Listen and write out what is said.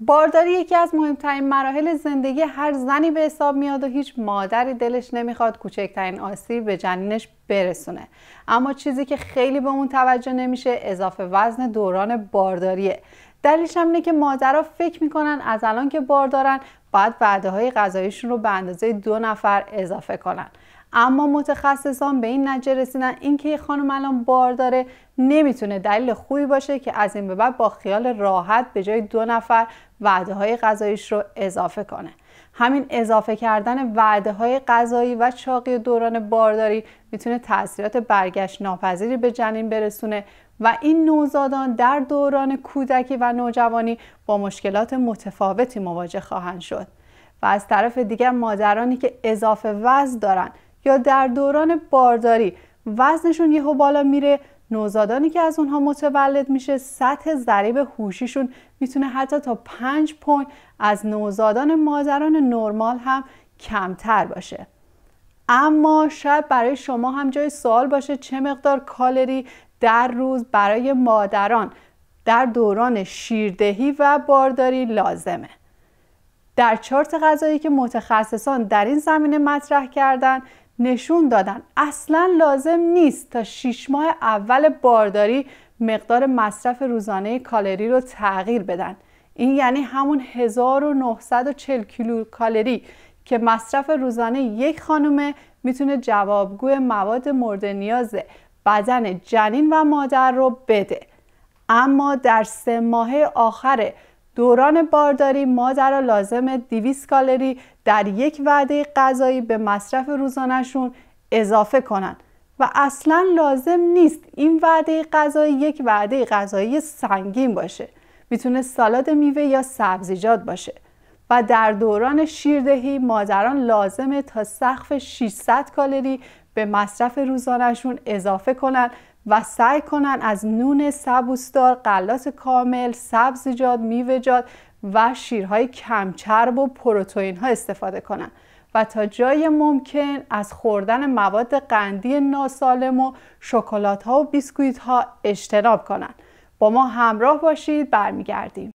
بارداری یکی از مهمترین مراحل زندگی هر زنی به حساب میاد و هیچ مادری دلش نمیخواد کوچکترین آسیب به جنینش برسونه اما چیزی که خیلی به اون توجه نمیشه اضافه وزن دوران بارداریه دلیلش هم اینه که مادرها فکر میکنن از الان که بار دارن باید وعده های غذاییشون رو به اندازه دو نفر اضافه کنن اما متخصصان به این نتیجه رسیدن اینکه یه خانم الان بار داره نمیتونه دلیل خوبی باشه که از این به بعد با خیال راحت به جای دو نفر وعده های غذاییش رو اضافه کنه همین اضافه کردن وعده های غذایی و چاقی دوران بارداری میتونه تاثیرات برگشت ناپذیری به جنین برسونه و این نوزادان در دوران کودکی و نوجوانی با مشکلات متفاوتی مواجه خواهند شد و از طرف دیگر مادرانی که اضافه وزن دارن یا در دوران بارداری وزنشون یهو بالا میره نوزادانی که از اونها متولد میشه سطح ضریب هوشیشون میتونه حتی تا 5 پوینت از نوزادان مادران نرمال هم کمتر باشه اما شاید برای شما هم جای سوال باشه چه مقدار کالری در روز برای مادران در دوران شیردهی و بارداری لازمه در چارت غذایی که متخصصان در این زمینه مطرح کردن نشون دادن اصلا لازم نیست تا 6 ماه اول بارداری مقدار مصرف روزانه کالری رو تغییر بدن این یعنی همون 1940 کیلو کالری که مصرف روزانه یک خانومه میتونه جوابگوی مواد مورد نیاز بدن جنین و مادر رو بده اما در سه ماه آخر دوران بارداری مادر لازم 200 کالری در یک وعده غذایی به مصرف روزانشون اضافه کنند و اصلا لازم نیست این وعده غذایی یک وعده غذایی سنگین باشه میتونه سالاد میوه یا سبزیجات باشه و در دوران شیردهی مادران لازمه تا سقف 600 کالری به مصرف روزانهشون اضافه کنن و سعی کنن از نون سبوسدار، غلات کامل، سبزیجات، میوه‌جات و شیرهای کمچرب و پروتئین ها استفاده کنن و تا جای ممکن از خوردن مواد قندی ناسالم و شکلات ها و بیسکویت ها اجتناب کنن با ما همراه باشید برمیگردیم